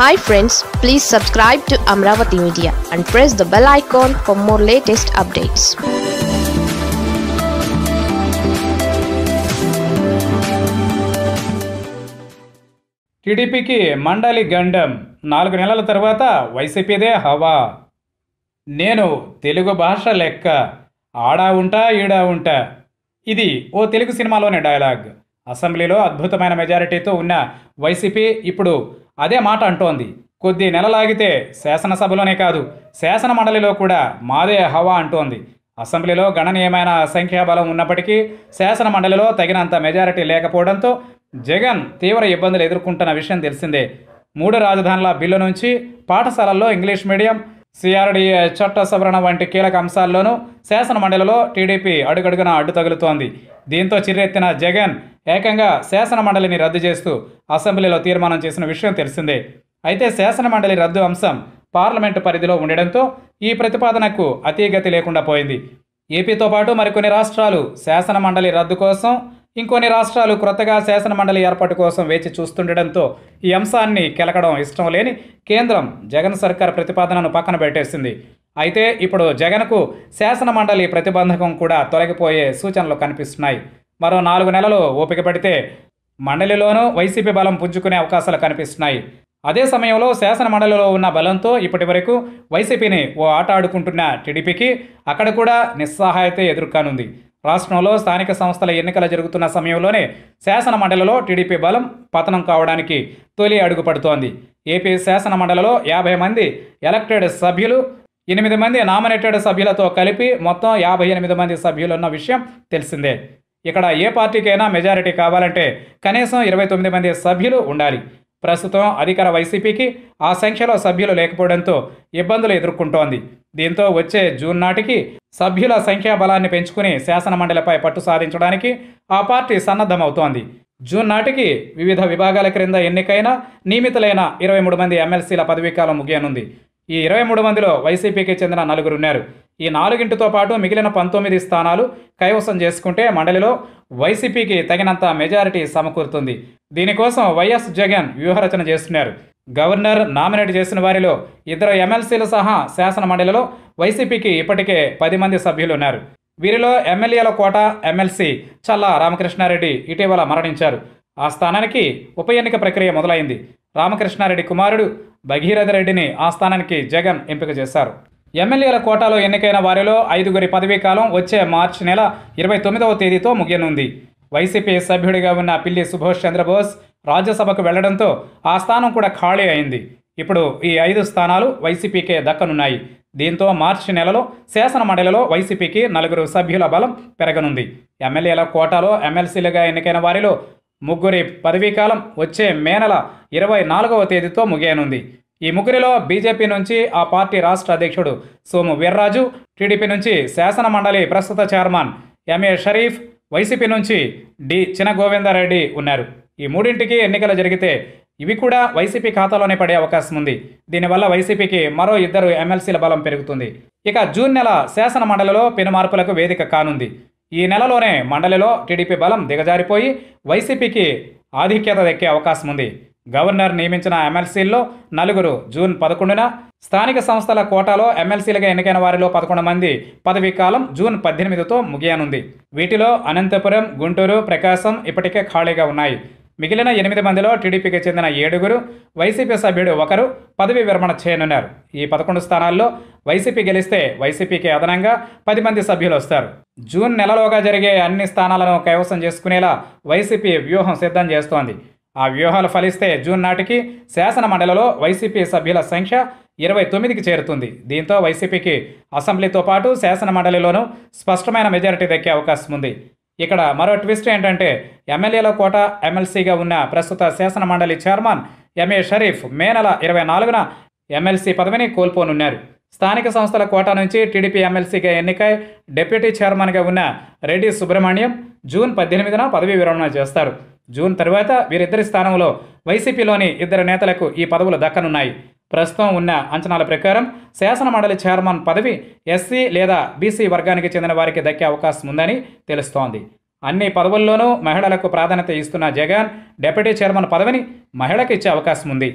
hi friends please subscribe to Amaravati media and press the bell icon for more latest updates టీడీపీకి మండలి గండం నాలుగు నెలల తర్వాత వైసీపీదే హవా నేను తెలుగు భాష లెక్క ఆడా ఉంటా ఈడా ఉంటా ఇది ఓ తెలుగు సినిమాలోని డైలాగ్ అసెంబ్లీలో అద్భుతమైన మెజారిటీతో ఉన్న వైసీపీ ఇప్పుడు అదే మాట అంటోంది కొద్ది నెలలాగితే శాసనసభలోనే కాదు శాసన మండలిలో కూడా మాదే హవా అంటోంది అసెంబ్లీలో గణనీయమైన సంఖ్యాబలం ఉన్నప్పటికీ శాసన మండలిలో తగినంత మెజారిటీ లేకపోవడంతో జగన్ తీవ్ర ఇబ్బందులు ఎదుర్కొంటున్న విషయం తెలిసిందే మూడు రాజధానుల బిల్లు నుంచి పాఠశాలల్లో ఇంగ్లీష్ మీడియం సిఆర్డీఏ చట్ట సవరణ వంటి కీలక అంశాల్లోనూ శాసనమండలిలో టీడీపీ అడుగడుగున అడ్డు తగులుతోంది దీంతో చిర్రెత్తిన జగన్ ఏకంగా శాసనమండలిని రద్దు చేస్తూ అసెంబ్లీలో తీర్మానం చేసిన విషయం తెలిసిందే అయితే శాసనమండలి రద్దు అంశం పార్లమెంటు పరిధిలో ఉండడంతో ఈ ప్రతిపాదనకు అతీగతి లేకుండా పోయింది ఏపీతో పాటు మరికొన్ని రాష్ట్రాలు శాసనమండలి రద్దు కోసం ఇంకొన్ని రాష్ట్రాలు క్రొత్తగా శాసనమండలి ఏర్పాటు కోసం వేచి చూస్తుండటంతో ఈ అంశాన్ని కెలకడం ఇష్టం లేని కేంద్రం జగన్ సర్కార్ ప్రతిపాదనను పక్కన పెట్టేసింది అయితే ఇప్పుడు జగన్కు శాసనమండలి ప్రతిబంధకం కూడా తొలగిపోయే సూచనలు కనిపిస్తున్నాయి మరో నాలుగు నెలలు ఓపిక పడితే మండలిలోనూ వైసీపీ బలం పుంజుకునే అవకాశాలు కనిపిస్తున్నాయి అదే సమయంలో శాసనమండలిలో ఉన్న బలంతో ఇప్పటి వరకు వైసీపీని ఓ ఆట ఆడుకుంటున్న టీడీపీకి అక్కడ కూడా నిస్సహాయత ఎదుర్కానుంది రాష్ట్రంలో స్థానిక సంస్థల ఎన్నికల జరుగుతున్న సమయంలోనే శాసన మండలిలో టీడీపీ బలం పతనం కావడానికి తొలి అడుగుపడుతోంది ఏపీ శాసన మండలిలో యాభై మంది ఎలక్టెడ్ సభ్యులు ఎనిమిది మంది నామినేటెడ్ సభ్యులతో కలిపి మొత్తం యాభై ఎనిమిది మంది సభ్యులున్న విషయం తెలిసిందే ఇక్కడ ఏ పార్టీకైనా మెజారిటీ కావాలంటే కనీసం ఇరవై తొమ్మిది మంది సభ్యులు ఉండాలి ప్రస్తుతం అధికార వైసీపీకి ఆ సంఖ్యలో సభ్యులు లేకపోవడంతో ఇబ్బందులు ఎదుర్కొంటోంది దీంతో వచ్చే జూన్ నాటికి సభ్యుల సంఖ్యాబలాన్ని పెంచుకుని శాసనమండలిపై పట్టు సాధించడానికి ఆ పార్టీ సన్నద్ధమవుతోంది జూన్ నాటికి వివిధ విభాగాల క్రింద ఎన్నికైన నియమితులైన ఇరవై మూడు మంది ఎమ్మెల్సీల పదవీకాలం ముగియనుంది ఈ ఇరవై మూడు మందిలో వైసీపీకి చెందిన నలుగురున్నారు ఈ నాలుగింటితో పాటు మిగిలిన పంతొమ్మిది స్థానాలు కైవసం చేసుకుంటే మండలిలో వైసీపీకి తగినంత మెజారిటీ సమకూరుతుంది దీనికోసం వైఎస్ జగన్ వ్యూహరచన చేస్తున్నారు గవర్నర్ నామినేట్ చేసిన వారిలో ఇద్దరు ఎమ్మెల్సీలు సహా శాసన మండలిలో వైసీపీకి ఇప్పటికే పది మంది సభ్యులు ఉన్నారు వీరిలో ఎమ్మెల్యేల కోట ఎమ్మెల్సీ చల్లా రామకృష్ణారెడ్డి ఇటీవల మరణించారు ఆ స్థానానికి ఉప ఎన్నిక ప్రక్రియ మొదలైంది రామకృష్ణారెడ్డి కుమారుడు భగీరథ రెడ్డిని ఆ స్థానానికి జగన్ ఎంపిక చేశారు ఎమ్మెల్యేల కోటాలో ఎన్నికైన వారిలో ఐదుగురి పదవీకాలం వచ్చే మార్చి నెల ఇరవై తొమ్మిదవ తేదీతో ముగియనుంది వైసీపీ సభ్యుడిగా ఉన్న పిల్లి సుభాష్ చంద్రబోస్ రాజ్యసభకు వెళ్లడంతో ఆ స్థానం కూడా ఖాళీ అయింది ఇప్పుడు ఈ ఐదు స్థానాలు వైసీపీకే దక్కనున్నాయి దీంతో మార్చి నెలలో శాసన మండలిలో వైసీపీకి నలుగురు సభ్యుల బలం పెరగనుంది ఎమ్మెల్యేల కోటాలో ఎమ్మెల్సీలుగా ఎన్నికైన వారిలో ముగ్గురి పదవీకాలం వచ్చే మే నెల ఇరవై నాలుగవ తేదీతో ముగియనుంది ఈ ముగ్గురిలో బీజేపీ నుంచి ఆ పార్టీ రాష్ట్ర అధ్యక్షుడు సోము వీర్రాజు టీడీపీ నుంచి శాసన మండలి ప్రస్తుత చైర్మన్ ఎంఏ షరీఫ్ వైసీపీ నుంచి డి చినగోవిందారెడ్డి ఉన్నారు ఈ మూడింటికి ఎన్నికలు జరిగితే ఇవి కూడా వైసీపీ ఖాతాలోనే పడే అవకాశం ఉంది దీనివల్ల వైసీపీకి మరో ఇద్దరు ఎమ్మెల్సీల బలం పెరుగుతుంది ఇక జూన్ నెల శాసన మండలిలో పెనుమార్పులకు వేదిక కానుంది ఈ నెలలోనే మండలిలో టీడీపీ బలం దిగజారిపోయి వైసీపీకి ఆధిక్యత దక్కే అవకాశం ఉంది గవర్నర్ నియమించిన ఎమ్మెల్సీల్లో నలుగురు జూన్ పదకొండున స్థానిక సంస్థల కోటాలో ఎమ్మెల్సీలుగా ఎన్నికైన వారిలో పదకొండు మంది పదవీ కాలం జూన్ పద్దెనిమిదితో ముగియనుంది వీటిలో అనంతపురం గుంటూరు ప్రకాశం ఇప్పటికే ఖాళీగా ఉన్నాయి మిగిలిన ఎనిమిది మందిలో టీడీపీకి చెందిన ఏడుగురు వైసీపీ సభ్యుడు ఒకరు పదవీ విరమణ చేయనున్నారు ఈ పదకొండు స్థానాల్లో వైసీపీ గెలిస్తే వైసీపీకి అదనంగా పది మంది సభ్యులు వస్తారు జూన్ నెలలోగా జరిగే అన్ని స్థానాలను కైవసం చేసుకునేలా వైసీపీ వ్యూహం సిద్ధం చేస్తోంది ఆ వ్యూహాలు ఫలిస్తే జూన్ నాటికి శాసనమండలిలో వైసీపీ సభ్యుల సంఖ్య ఇరవై తొమ్మిదికి చేరుతుంది దీంతో వైసీపీకి అసెంబ్లీతో పాటు శాసనమండలిలోనూ స్పష్టమైన మెజారిటీ దక్కే అవకాశం ఉంది ఇక్కడ మరో ట్విస్ట్ ఏంటంటే ఎమ్మెల్యేల కోట ఎమ్మెల్సీగా ఉన్న ప్రస్తుత శాసనమండలి చైర్మన్ ఎంఏ షరీఫ్ మే నెల ఇరవై నాలుగున ఎమ్మెల్సీ పదవిని కోల్పోనున్నారు స్థానిక సంస్థల కోట నుంచి టీడీపీ ఎమ్మెల్సీగా ఎన్నికై డిప్యూటీ చైర్మన్గా ఉన్న రెడ్డి సుబ్రహ్మణ్యం జూన్ పద్దెనిమిదిన పదవీ విరమణ చేస్తారు జూన్ తర్వాత వీరిద్దరి స్థానంలో వైసీపీలోని ఇద్దరు నేతలకు ఈ పదవులు దక్కనున్నాయి ప్రస్తుతం ఉన్న అంచనాల ప్రకారం శాసనమండలి చైర్మన్ పదవి ఎస్సీ లేదా బీసీ వర్గానికి చెందిన వారికి దక్కే అవకాశం ఉందని తెలుస్తోంది అన్ని పదవుల్లోనూ మహిళలకు ప్రాధాన్యత ఇస్తున్న జగన్ డెప్యూటీ చైర్మన్ పదవిని మహిళకు ఇచ్చే అవకాశం ఉంది